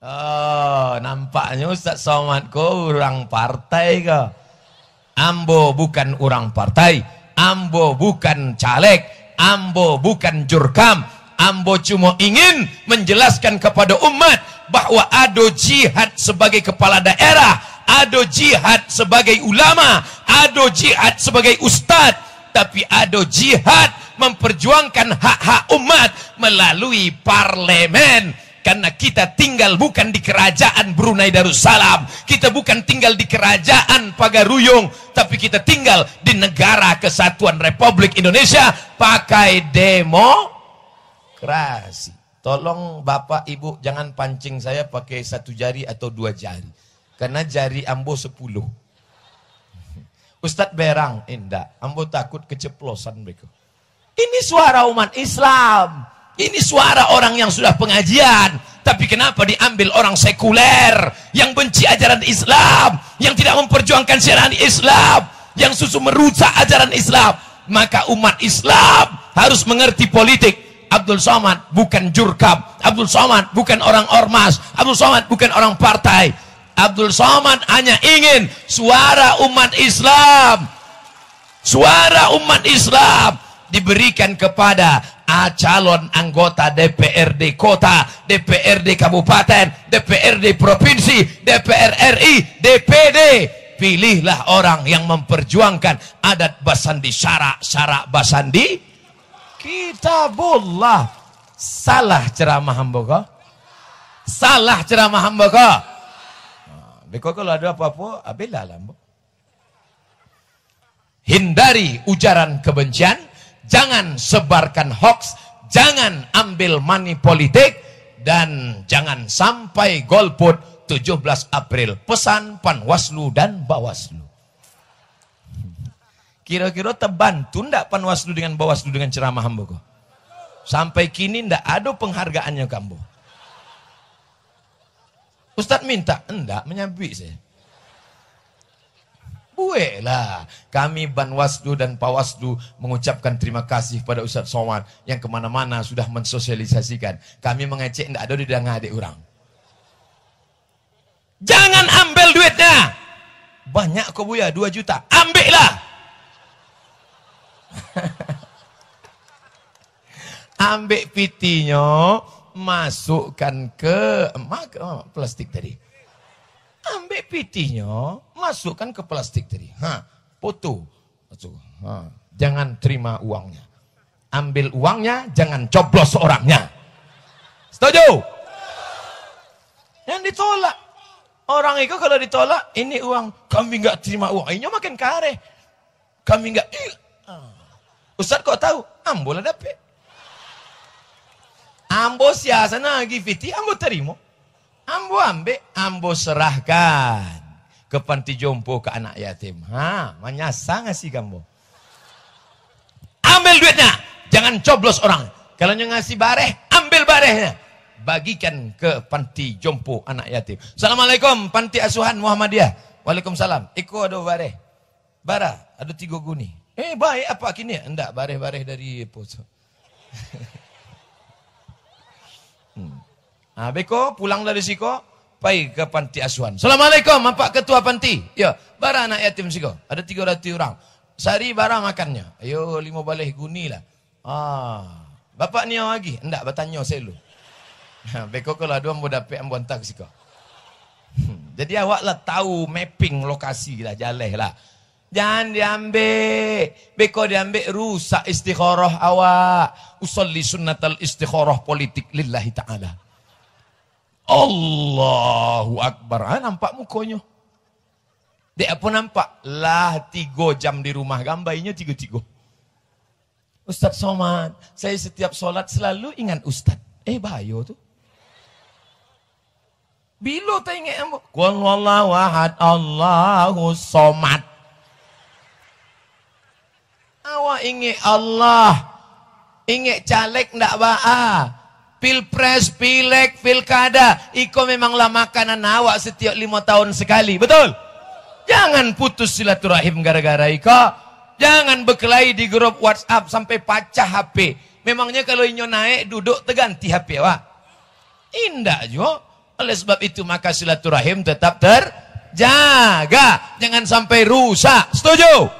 Oh, nampaknya Ustaz Somad kau orang partai ke? Ambo bukan orang partai, Ambo bukan caleg, Ambo bukan jurkam, Ambo cuma ingin menjelaskan kepada umat bahwa ada jihad sebagai kepala daerah, ada jihad sebagai ulama, ada jihad sebagai ustad, tapi ada jihad memperjuangkan hak-hak umat melalui parlemen karena kita tinggal bukan di kerajaan Brunei Darussalam kita bukan tinggal di kerajaan Pagaruyung tapi kita tinggal di negara kesatuan Republik Indonesia pakai demokrasi tolong bapak ibu jangan pancing saya pakai satu jari atau dua jari karena jari ambo sepuluh Ustadz berang, indah. Ambo takut keceplosan mereka. Ini suara umat Islam. Ini suara orang yang sudah pengajian. Tapi kenapa diambil orang sekuler yang benci ajaran Islam, yang tidak memperjuangkan syariat Islam, yang susu merusak ajaran Islam? Maka umat Islam harus mengerti politik. Abdul Somad bukan jurkam, Abdul Somad bukan orang ormas, Abdul Somad bukan orang partai. Abdul Somad hanya ingin suara umat Islam. Suara umat Islam diberikan kepada A calon anggota DPRD kota, DPRD kabupaten, DPRD provinsi, DPR RI, DPD. Pilihlah orang yang memperjuangkan adat Basandi Syara, Syara Basandi. kita boleh Salah ceramah hamba Salah ceramah hamba kau. Beko kalau ada apa-apa, abelah lah Hindari ujaran kebencian jangan sebarkan hoax, jangan ambil money politik, dan jangan sampai golput 17 April. Pesan Panwaslu dan Bawaslu. Kira-kira terbantu ndak Panwaslu dengan Bawaslu dengan ceramah hamba kok? Sampai kini ndak ada penghargaannya kamu. Ustadz minta, enggak menyabik saya. Kue lah. Kami Banwasdu dan Pawasdu mengucapkan terima kasih pada Ustaz Somad yang kemana-mana sudah mensosialisasikan. Kami mengecek tidak ada di dalam adik orang. Jangan ambil duitnya. Banyak kok Buya, 2 juta. Ambillah. Ambil pitinya, masukkan ke oh, plastik tadi. Ambil pitinya, masukkan ke plastik tadi. Ha, foto. Ha, jangan terima uangnya. Ambil uangnya, jangan coblos orangnya. Setuju? Yang ditolak. Orang itu kalau ditolak, ini uang. Kami nggak terima uang. Ini makin kare. Kami nggak. Ah. Ustaz kok tahu? Ambo lah dapet. Ambo siasana lagi fiti, ambo terima. Ambo ambek, ambo serahkan ke panti jompo ke anak yatim. Ha, menyasa ngasih kamu. Ambil duitnya, jangan coblos orang. Kalau ngasih bareh, ambil barehnya. Bagikan ke panti jompo anak yatim. Assalamualaikum, panti asuhan Muhammadiyah. Waalaikumsalam. Iku ada bareh. Bara, ada tiga guni. Eh, baik apa kini? Enggak, bareh-bareh dari poso. Nah, beko pulang dari siko, pai ke panti asuhan. Assalamualaikum, Bapak Ketua Panti. Ya, barang anak yatim siko. Ada 300 orang. Sari barang makannya. Ayo, lima balai guni lah. Ah, Bapak ni lagi? Enggak, bertanya selu. Nah, beko kalau ada mau dapat ambo hantar siko. Hmm, jadi jadi awaklah tahu mapping lokasi lah, jaleh lah. Jangan diambil. Beko diambil rusak istikharah awak. Usalli sunnatal istikharah politik lillahi ta'ala. Allahu Akbar. Ah, nampak mukanya. Dia apa nampak? Lah tiga jam di rumah gambainya tiga-tiga. Ustaz Somad, saya setiap sholat selalu ingat Ustaz. Eh bahaya tuh. Bila tak ingat ambo. Qul wallahu ahad Allahu somad. Awak ingat Allah. Ingat caleg ndak baa. Pilpres, pilek, pilkada. Iko memanglah makanan awak setiap lima tahun sekali. Betul? Jangan putus silaturahim gara-gara Iko. Jangan berkelahi di grup WhatsApp sampai pacah HP. Memangnya kalau Inyo naik duduk teganti HP wah. Indah jo. Oleh sebab itu maka silaturahim tetap terjaga. Jangan sampai rusak. Setuju?